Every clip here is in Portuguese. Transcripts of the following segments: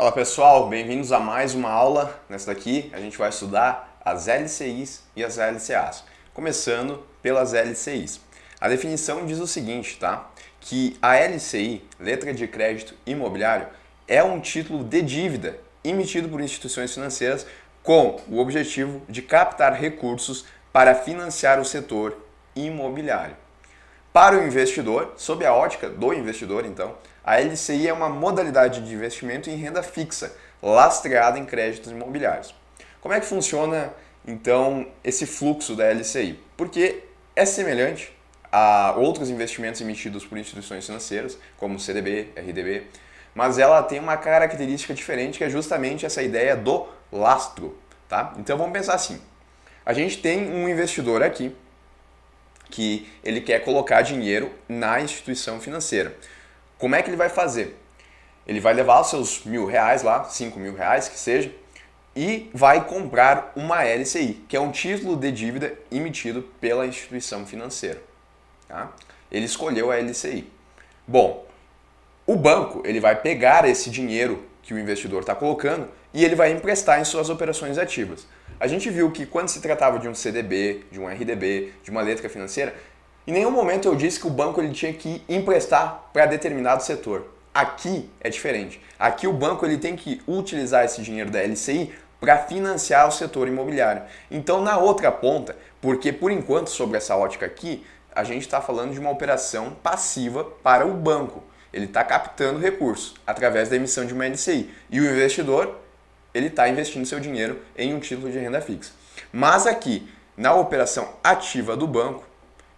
Fala pessoal, bem-vindos a mais uma aula. Nessa daqui a gente vai estudar as LCIs e as LCAs, começando pelas LCIs. A definição diz o seguinte, tá? Que a LCI, letra de crédito imobiliário, é um título de dívida emitido por instituições financeiras com o objetivo de captar recursos para financiar o setor imobiliário. Para o investidor, sob a ótica do investidor, então, a LCI é uma modalidade de investimento em renda fixa, lastreada em créditos imobiliários. Como é que funciona, então, esse fluxo da LCI? Porque é semelhante a outros investimentos emitidos por instituições financeiras, como CDB, RDB, mas ela tem uma característica diferente que é justamente essa ideia do lastro. Tá? Então vamos pensar assim: a gente tem um investidor aqui que ele quer colocar dinheiro na instituição financeira. Como é que ele vai fazer? Ele vai levar os seus mil reais lá, cinco mil reais que seja, e vai comprar uma LCI, que é um título de dívida emitido pela instituição financeira. Tá? Ele escolheu a LCI. Bom, o banco ele vai pegar esse dinheiro que o investidor está colocando e ele vai emprestar em suas operações ativas. A gente viu que quando se tratava de um CDB, de um RDB, de uma letra financeira, em nenhum momento eu disse que o banco ele tinha que emprestar para determinado setor. Aqui é diferente. Aqui o banco ele tem que utilizar esse dinheiro da LCI para financiar o setor imobiliário. Então, na outra ponta, porque por enquanto, sobre essa ótica aqui, a gente está falando de uma operação passiva para o banco. Ele está captando recursos através da emissão de uma LCI. E o investidor ele está investindo seu dinheiro em um título de renda fixa. Mas aqui, na operação ativa do banco,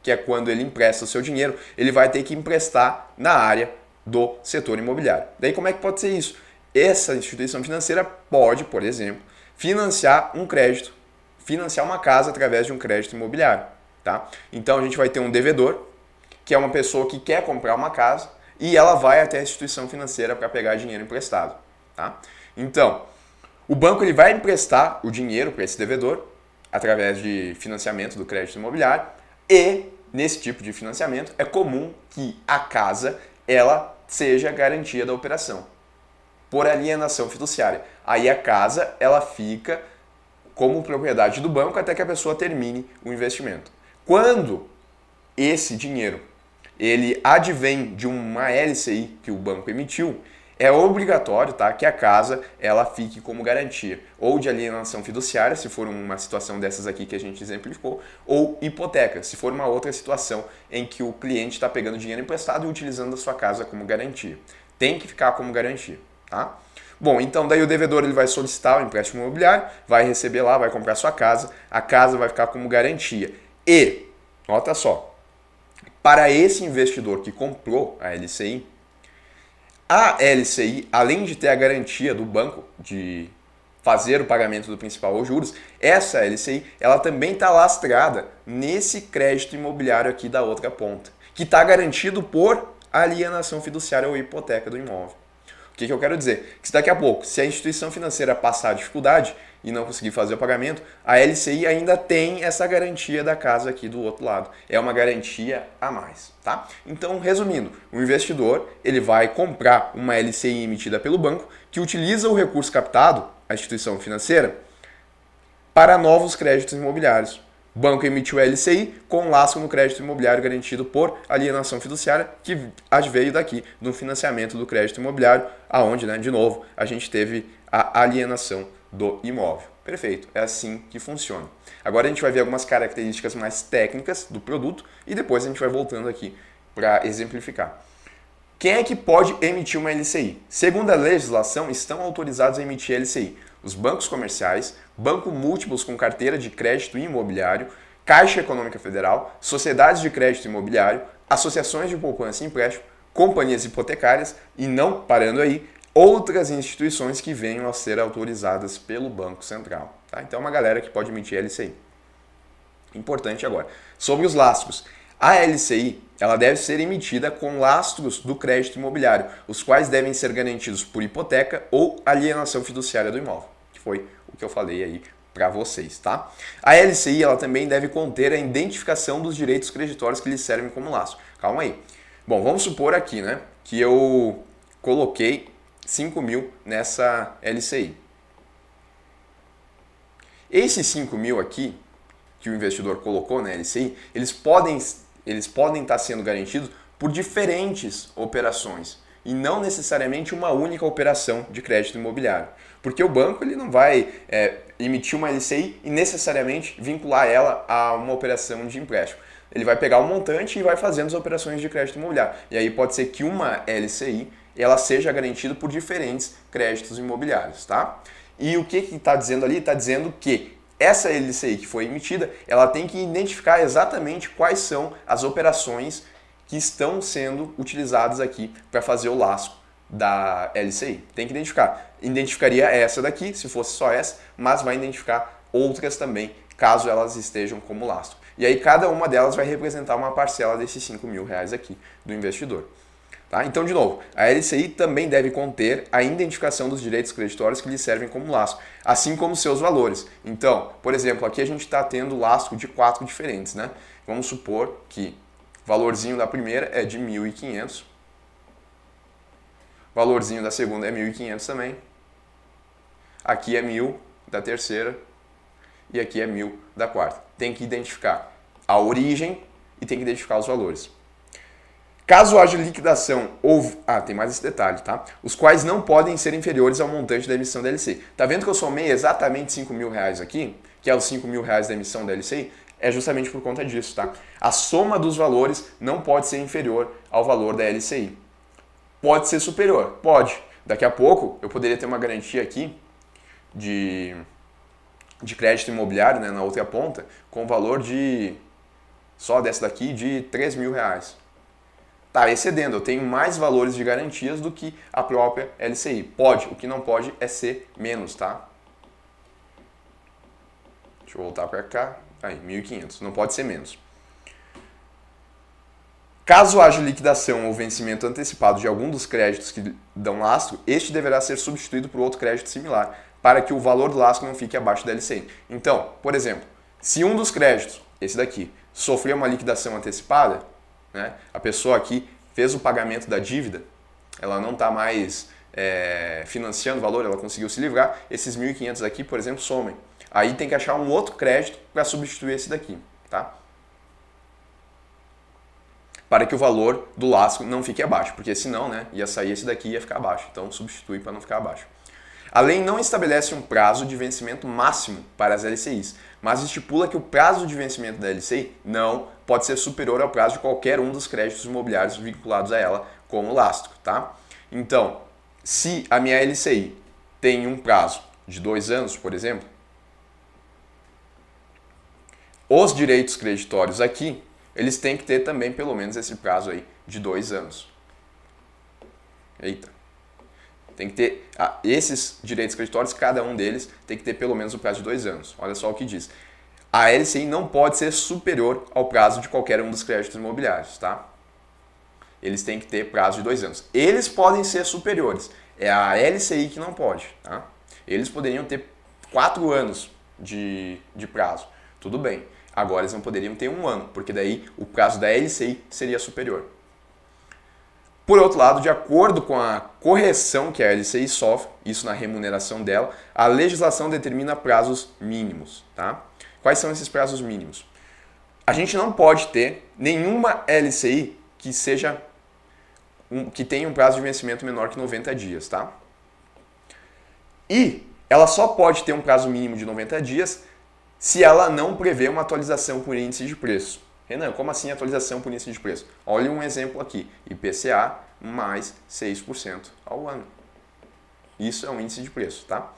que é quando ele empresta o seu dinheiro, ele vai ter que emprestar na área do setor imobiliário. Daí como é que pode ser isso? Essa instituição financeira pode, por exemplo, financiar um crédito, financiar uma casa através de um crédito imobiliário, tá? Então a gente vai ter um devedor, que é uma pessoa que quer comprar uma casa e ela vai até a instituição financeira para pegar dinheiro emprestado, tá? Então, o banco ele vai emprestar o dinheiro para esse devedor através de financiamento do crédito imobiliário e nesse tipo de financiamento é comum que a casa ela seja a garantia da operação por alienação fiduciária. Aí a casa ela fica como propriedade do banco até que a pessoa termine o investimento. Quando esse dinheiro ele advém de uma LCI que o banco emitiu, é obrigatório tá, que a casa ela fique como garantia, ou de alienação fiduciária, se for uma situação dessas aqui que a gente exemplificou, ou hipoteca, se for uma outra situação em que o cliente está pegando dinheiro emprestado e utilizando a sua casa como garantia. Tem que ficar como garantia. Tá? Bom, então daí o devedor ele vai solicitar o empréstimo imobiliário, vai receber lá, vai comprar sua casa, a casa vai ficar como garantia. E, nota só, para esse investidor que comprou a LCI, a LCI, além de ter a garantia do banco de fazer o pagamento do principal ou juros, essa LCI ela também está lastrada nesse crédito imobiliário aqui da outra ponta, que está garantido por alienação fiduciária ou hipoteca do imóvel. O que, que eu quero dizer? Que daqui a pouco, se a instituição financeira passar a dificuldade e não conseguir fazer o pagamento, a LCI ainda tem essa garantia da casa aqui do outro lado. É uma garantia a mais, tá? Então, resumindo, o investidor, ele vai comprar uma LCI emitida pelo banco que utiliza o recurso captado, a instituição financeira, para novos créditos imobiliários. O banco emitiu a LCI com laço no crédito imobiliário garantido por alienação fiduciária, que veio daqui do financiamento do crédito imobiliário, aonde, né, de novo, a gente teve a alienação do imóvel. Perfeito, é assim que funciona. Agora a gente vai ver algumas características mais técnicas do produto e depois a gente vai voltando aqui para exemplificar. Quem é que pode emitir uma LCI? Segundo a legislação, estão autorizados a emitir LCI os bancos comerciais, banco múltiplos com carteira de crédito imobiliário, Caixa Econômica Federal, sociedades de crédito imobiliário, associações de poupança e empréstimo, companhias hipotecárias e não parando aí, outras instituições que venham a ser autorizadas pelo Banco Central. Tá? Então, uma galera que pode emitir LCI. Importante agora. Sobre os lascos, A LCI ela deve ser emitida com lastros do crédito imobiliário, os quais devem ser garantidos por hipoteca ou alienação fiduciária do imóvel, que foi o que eu falei aí para vocês, tá? A LCI ela também deve conter a identificação dos direitos creditórios que lhe servem como lastro. Calma aí. Bom, vamos supor aqui, né, que eu coloquei 5 mil nessa LCI. Esses 5 mil aqui que o investidor colocou na LCI, eles podem eles podem estar sendo garantidos por diferentes operações e não necessariamente uma única operação de crédito imobiliário. Porque o banco ele não vai é, emitir uma LCI e necessariamente vincular ela a uma operação de empréstimo. Ele vai pegar um montante e vai fazendo as operações de crédito imobiliário. E aí pode ser que uma LCI ela seja garantida por diferentes créditos imobiliários, tá? E o que está dizendo ali? Está dizendo que essa LCI que foi emitida, ela tem que identificar exatamente quais são as operações que estão sendo utilizadas aqui para fazer o lasco da LCI. Tem que identificar. Identificaria essa daqui, se fosse só essa, mas vai identificar outras também, caso elas estejam como lasco. E aí cada uma delas vai representar uma parcela desses 5 mil reais aqui do investidor. Tá? Então, de novo, a LCI também deve conter a identificação dos direitos creditórios que lhe servem como laço, assim como seus valores. Então, por exemplo, aqui a gente está tendo laço de quatro diferentes. Né? Vamos supor que o valorzinho da primeira é de 1.500, valorzinho da segunda é 1.500 também, aqui é 1.000 da terceira e aqui é 1.000 da quarta. Tem que identificar a origem e tem que identificar os valores. Caso haja liquidação ou. Ah, tem mais esse detalhe, tá? Os quais não podem ser inferiores ao montante da emissão da LCI. Tá vendo que eu somei exatamente 5 mil reais aqui, que é os 5 mil reais da emissão da LCI? É justamente por conta disso, tá? A soma dos valores não pode ser inferior ao valor da LCI. Pode ser superior? Pode. Daqui a pouco eu poderia ter uma garantia aqui de, de crédito imobiliário né, na outra ponta com o valor de. Só dessa daqui de 3 mil reais está excedendo, eu tenho mais valores de garantias do que a própria LCI. Pode, o que não pode é ser menos, tá? Deixa eu voltar para cá. Aí, 1.500, não pode ser menos. Caso haja liquidação ou vencimento antecipado de algum dos créditos que dão lastro, este deverá ser substituído por outro crédito similar, para que o valor do lastro não fique abaixo da LCI. Então, por exemplo, se um dos créditos, esse daqui, sofrer uma liquidação antecipada, né? A pessoa que fez o pagamento da dívida, ela não está mais é, financiando o valor, ela conseguiu se livrar. Esses 1.500 aqui, por exemplo, somem. Aí tem que achar um outro crédito para substituir esse daqui. Tá? para que o valor do lasco não fique abaixo, porque senão né, ia sair esse daqui e ia ficar abaixo. Então substitui para não ficar abaixo. A lei não estabelece um prazo de vencimento máximo para as LCIs, mas estipula que o prazo de vencimento da LCI não pode ser superior ao prazo de qualquer um dos créditos imobiliários vinculados a ela como lastro, tá? Então, se a minha LCI tem um prazo de dois anos, por exemplo, os direitos creditórios aqui, eles têm que ter também pelo menos esse prazo aí de dois anos. Eita. Tem que ter ah, esses direitos creditórios, cada um deles tem que ter pelo menos o um prazo de dois anos. Olha só o que diz a LCI não pode ser superior ao prazo de qualquer um dos créditos imobiliários, tá? Eles têm que ter prazo de dois anos. Eles podem ser superiores, é a LCI que não pode, tá? Eles poderiam ter quatro anos de, de prazo, tudo bem. Agora eles não poderiam ter um ano, porque daí o prazo da LCI seria superior. Por outro lado, de acordo com a correção que a LCI sofre, isso na remuneração dela, a legislação determina prazos mínimos, tá? Quais são esses prazos mínimos? A gente não pode ter nenhuma LCI que seja um, que tenha um prazo de vencimento menor que 90 dias, tá? E ela só pode ter um prazo mínimo de 90 dias se ela não prevê uma atualização por índice de preço. Renan, como assim atualização por índice de preço? Olha um exemplo aqui: IPCA mais 6% ao ano. Isso é um índice de preço, tá?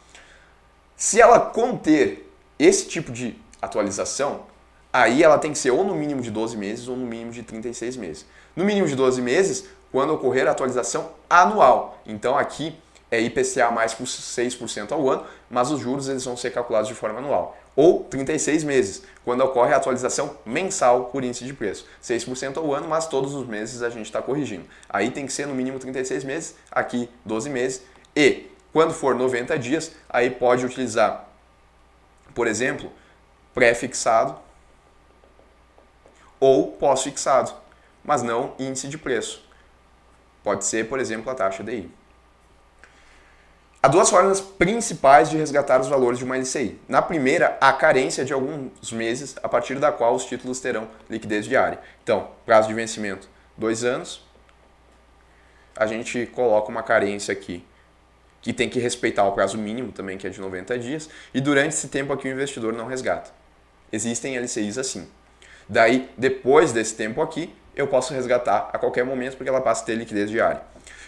Se ela conter esse tipo de atualização, aí ela tem que ser ou no mínimo de 12 meses ou no mínimo de 36 meses. No mínimo de 12 meses, quando ocorrer a atualização anual. Então aqui é IPCA mais por 6% ao ano, mas os juros eles vão ser calculados de forma anual. Ou 36 meses, quando ocorre a atualização mensal por índice de preço. 6% ao ano, mas todos os meses a gente está corrigindo. Aí tem que ser no mínimo 36 meses, aqui 12 meses. E quando for 90 dias, aí pode utilizar, por exemplo, pré-fixado ou pós-fixado, mas não índice de preço. Pode ser, por exemplo, a taxa DI. Há duas formas principais de resgatar os valores de uma LCI. Na primeira, a carência de alguns meses a partir da qual os títulos terão liquidez diária. Então, prazo de vencimento, dois anos. A gente coloca uma carência aqui que tem que respeitar o prazo mínimo também, que é de 90 dias, e durante esse tempo aqui o investidor não resgata. Existem LCIs assim. Daí, depois desse tempo aqui, eu posso resgatar a qualquer momento porque ela passa a ter liquidez diária.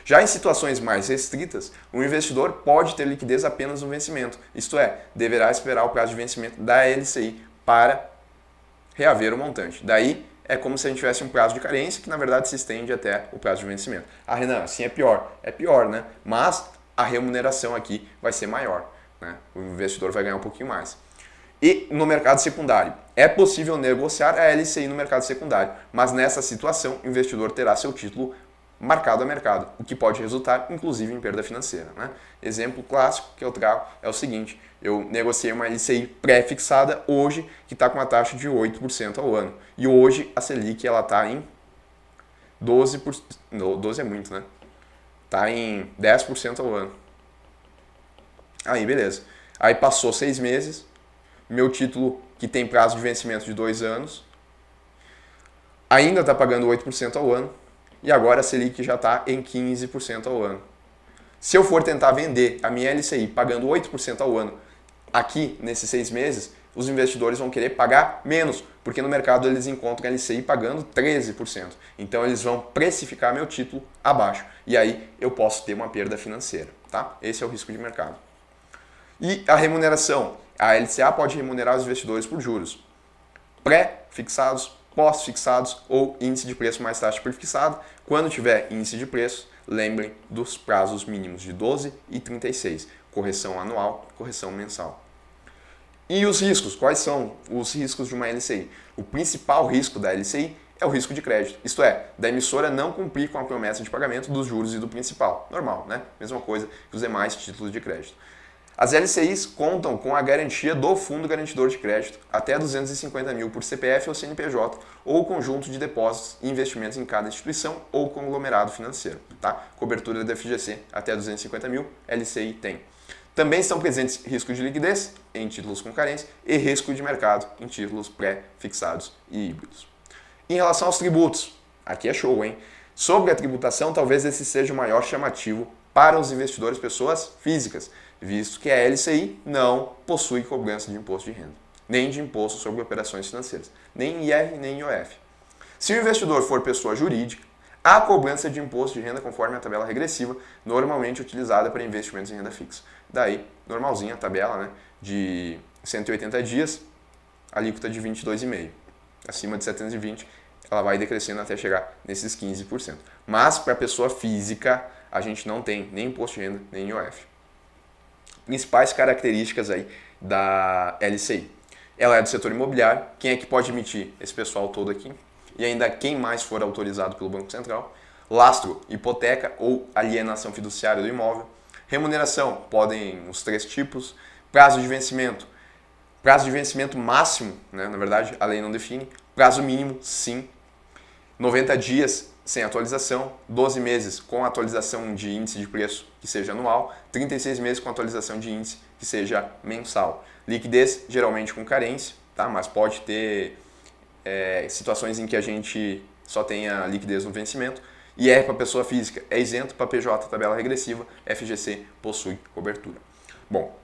Já em situações mais restritas, o investidor pode ter liquidez apenas no vencimento, isto é, deverá esperar o prazo de vencimento da LCI para reaver o montante. Daí é como se a gente tivesse um prazo de carência que na verdade se estende até o prazo de vencimento. Ah, Renan, assim é pior. É pior, né? Mas a remuneração aqui vai ser maior. Né? O investidor vai ganhar um pouquinho mais. E no mercado secundário, é possível negociar a LCI no mercado secundário, mas nessa situação o investidor terá seu título marcado a mercado, o que pode resultar inclusive em perda financeira. Né? Exemplo clássico que eu trago é o seguinte: eu negociei uma LCI pré-fixada hoje que está com uma taxa de 8% ao ano e hoje a Selic ela está em 12%, não, 12 é muito, né? Está em 10% ao ano. Aí beleza. Aí passou seis meses, meu título que tem prazo de vencimento de dois anos, ainda está pagando 8% ao ano e agora a Selic já está em 15% ao ano. Se eu for tentar vender a minha LCI pagando 8% ao ano aqui nesses seis meses, os investidores vão querer pagar menos, porque no mercado eles encontram a LCI pagando 13%. Então eles vão precificar meu título abaixo e aí eu posso ter uma perda financeira, tá? Esse é o risco de mercado. E a remuneração a LCA pode remunerar os investidores por juros pré-fixados, pós-fixados ou índice de preço mais taxa prefixada. Quando tiver índice de preço, lembrem dos prazos mínimos de 12 e 36, correção anual, correção mensal. E os riscos? Quais são os riscos de uma LCI? O principal risco da LCI é o risco de crédito, isto é, da emissora não cumprir com a promessa de pagamento dos juros e do principal. Normal, né? Mesma coisa que os demais títulos de crédito. As LCIs contam com a garantia do fundo garantidor de crédito, até 250 mil por CPF ou CNPJ, ou conjunto de depósitos e investimentos em cada instituição ou conglomerado financeiro. Tá? Cobertura da FGC até 250 mil, LCI tem. Também estão presentes risco de liquidez em títulos com carência e risco de mercado em títulos pré-fixados e híbridos. Em relação aos tributos, aqui é show, hein? Sobre a tributação, talvez esse seja o maior chamativo para os investidores pessoas físicas visto que a LCI não possui cobrança de imposto de renda, nem de imposto sobre operações financeiras, nem IR nem IOF. Se o investidor for pessoa jurídica, a cobrança de imposto de renda conforme a tabela regressiva, normalmente utilizada para investimentos em renda fixa. Daí, normalzinha a tabela, né, de 180 dias, alíquota de 22,5. Acima de 720, ela vai decrescendo até chegar nesses 15%. Mas para pessoa física, a gente não tem nem imposto de renda, nem IOF principais características aí da LCI. Ela é do setor imobiliário, quem é que pode emitir? Esse pessoal todo aqui. E ainda quem mais for autorizado pelo Banco Central. Lastro, hipoteca ou alienação fiduciária do imóvel. Remuneração, podem os três tipos. Prazo de vencimento, prazo de vencimento máximo, né? na verdade a lei não define. Prazo mínimo, sim. 90 dias sem atualização, 12 meses com atualização de índice de preço que seja anual, 36 meses com atualização de índice que seja mensal. Liquidez geralmente com carência, tá? mas pode ter é, situações em que a gente só tenha liquidez no vencimento. IR para pessoa física é isento, para PJ tabela regressiva, FGC possui cobertura. Bom,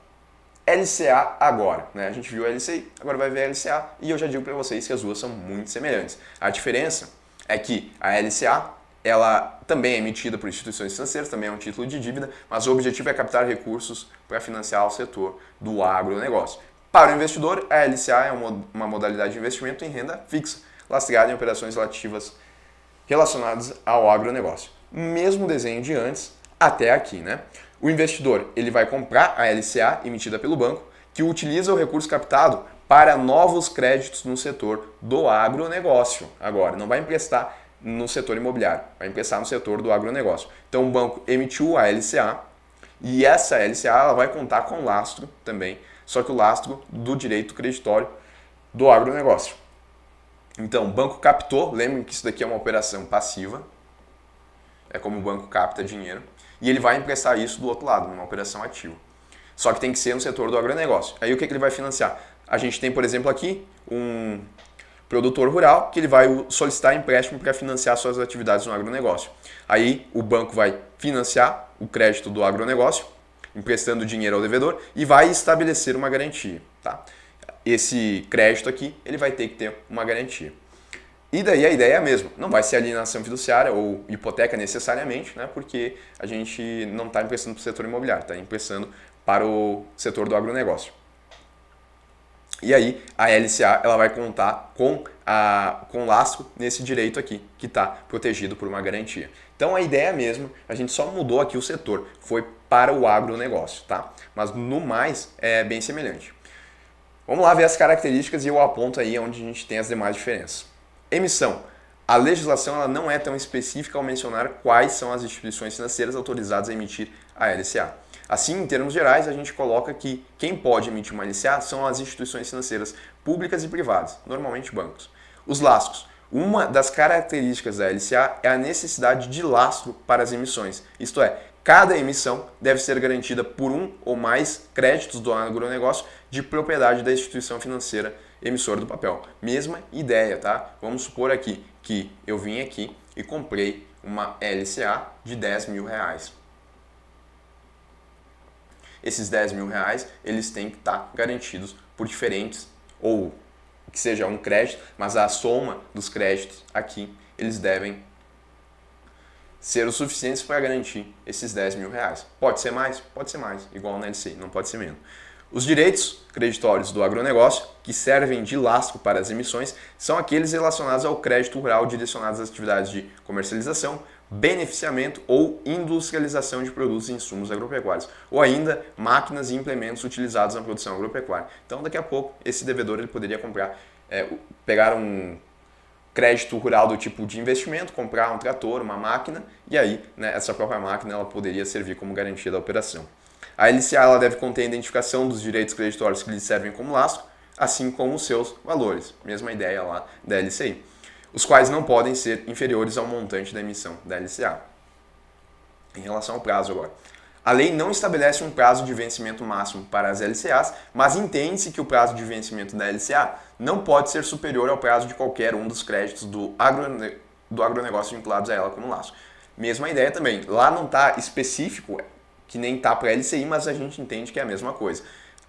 LCA agora. Né? A gente viu LCI, agora vai ver LCA e eu já digo para vocês que as duas são muito semelhantes. A diferença é que a LCA ela também é emitida por instituições financeiras, também é um título de dívida, mas o objetivo é captar recursos para financiar o setor do agronegócio. Para o investidor, a LCA é uma modalidade de investimento em renda fixa, lastreada em operações relativas relacionadas ao agronegócio. Mesmo desenho de antes até aqui, né? O investidor, ele vai comprar a LCA emitida pelo banco, que utiliza o recurso captado para novos créditos no setor do agronegócio. Agora, não vai emprestar no setor imobiliário, vai emprestar no setor do agronegócio. Então o banco emitiu a LCA e essa LCA ela vai contar com lastro também, só que o lastro do direito creditório do agronegócio. Então, o banco captou, lembrem que isso daqui é uma operação passiva, é como o banco capta dinheiro, e ele vai emprestar isso do outro lado, numa operação ativa. Só que tem que ser no setor do agronegócio. Aí o que, que ele vai financiar? A gente tem, por exemplo, aqui um produtor rural que ele vai solicitar empréstimo para financiar suas atividades no agronegócio. Aí o banco vai financiar o crédito do agronegócio, emprestando dinheiro ao devedor e vai estabelecer uma garantia, tá? Esse crédito aqui, ele vai ter que ter uma garantia. E daí a ideia é a mesma, não vai ser alienação fiduciária ou hipoteca necessariamente, né? porque a gente não está emprestando para o setor imobiliário, está emprestando para o setor do agronegócio. E aí a LCA ela vai contar com a com lastro nesse direito aqui que está protegido por uma garantia. Então a ideia mesmo, a gente só mudou aqui o setor, foi para o agronegócio, tá? Mas no mais é bem semelhante. Vamos lá ver as características e eu aponto aí onde a gente tem as demais diferenças. Emissão. A legislação ela não é tão específica ao mencionar quais são as instituições financeiras autorizadas a emitir a LCA. Assim, em termos gerais, a gente coloca que quem pode emitir uma LCA são as instituições financeiras públicas e privadas, normalmente bancos. Os lastros. Uma das características da LCA é a necessidade de lastro para as emissões, isto é, cada emissão deve ser garantida por um ou mais créditos do agronegócio de propriedade da instituição financeira emissora do papel. Mesma ideia, tá? Vamos supor aqui que eu vim aqui e comprei uma LCA de 10 mil reais esses 10 mil reais eles têm que estar tá garantidos por diferentes, ou que seja um crédito, mas a soma dos créditos aqui eles devem ser o suficiente para garantir esses 10 mil reais. Pode ser mais? Pode ser mais, igual na LCI, não pode ser menos. Os direitos creditórios do agronegócio, que servem de lastro para as emissões, são aqueles relacionados ao crédito rural direcionados às atividades de comercialização, beneficiamento ou industrialização de produtos e insumos agropecuários, ou ainda máquinas e implementos utilizados na produção agropecuária. Então, daqui a pouco, esse devedor ele poderia comprar, é, pegar um crédito rural do tipo de investimento, comprar um trator, uma máquina, e aí né, essa própria máquina ela poderia servir como garantia da operação. A LCA ela deve conter a identificação dos direitos creditórios que lhe servem como lastro, assim como os seus valores. Mesma ideia lá da LCI os quais não podem ser inferiores ao montante da emissão da LCA. Em relação ao prazo agora. A lei não estabelece um prazo de vencimento máximo para as LCAs, mas entende-se que o prazo de vencimento da LCA não pode ser superior ao prazo de qualquer um dos créditos do, agrone do agronegócio vinculados a ela como laço. Mesma ideia também. Lá não está específico, que nem está para a LCI, mas a gente entende que é a mesma coisa.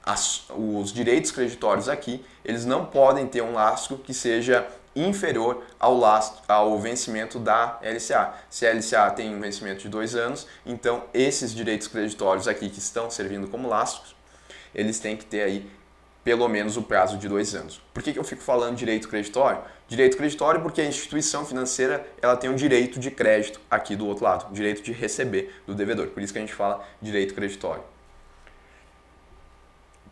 As, os direitos creditórios aqui, eles não podem ter um laço que seja inferior ao, lastro, ao vencimento da LCA. Se a LCA tem um vencimento de dois anos, então esses direitos creditórios aqui que estão servindo como lastros, eles têm que ter aí pelo menos o prazo de dois anos. Por que, que eu fico falando direito creditório? Direito creditório porque a instituição financeira ela tem um direito de crédito aqui do outro lado, direito de receber do devedor. Por isso que a gente fala direito creditório.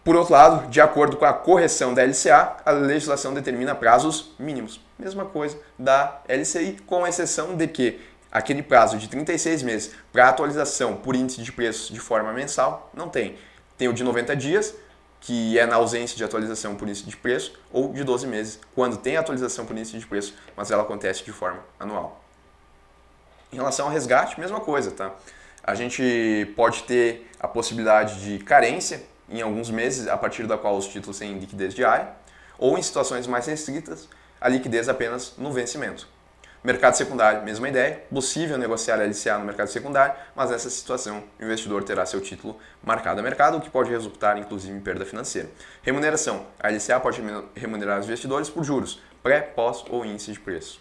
Por outro lado, de acordo com a correção da LCA, a legislação determina prazos mínimos. Mesma coisa da LCI, com exceção de que aquele prazo de 36 meses para atualização por índice de preços de forma mensal não tem. Tem o de 90 dias, que é na ausência de atualização por índice de preço, ou de 12 meses, quando tem atualização por índice de preço, mas ela acontece de forma anual. Em relação ao resgate, mesma coisa, tá? A gente pode ter a possibilidade de carência em alguns meses, a partir da qual os títulos têm liquidez diária, ou em situações mais restritas, a liquidez apenas no vencimento. Mercado secundário, mesma ideia, possível negociar LCA no mercado secundário, mas nessa situação o investidor terá seu título marcado a mercado, o que pode resultar inclusive em perda financeira. Remuneração, a LCA pode remunerar os investidores por juros, pré, pós ou índice de preço.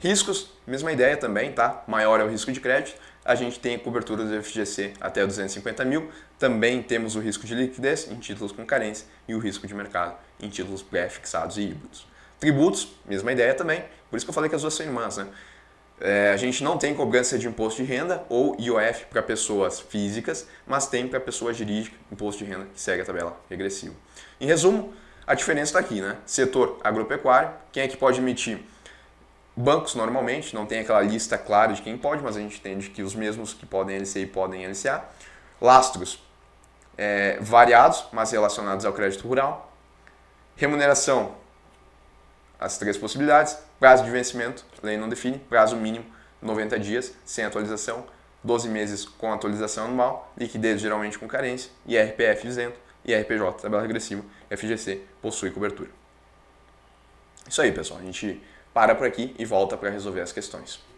Riscos, mesma ideia também, tá? Maior é o risco de crédito, a gente tem a cobertura do FGC até 250 mil, também temos o risco de liquidez em títulos com carência e o risco de mercado em títulos pré-fixados e híbridos. Tributos, mesma ideia também, por isso que eu falei que as duas são irmãs, né? É, a gente não tem cobrança de imposto de renda ou IOF para pessoas físicas, mas tem para pessoa jurídica imposto de renda que segue a tabela regressiva. Em resumo, a diferença está aqui, né? Setor agropecuário, quem é que pode emitir Bancos normalmente não tem aquela lista clara de quem pode, mas a gente entende que os mesmos que podem LCI podem LCA. Lastros é, variados, mas relacionados ao crédito rural. Remuneração, as três possibilidades. Prazo de vencimento, lei não define. Prazo mínimo, 90 dias, sem atualização. 12 meses com atualização anual. Liquidez geralmente com carência. E RPF isento. E RPJ, tabela regressiva. FGC possui cobertura. Isso aí, pessoal. A gente para por aqui e volta para resolver as questões.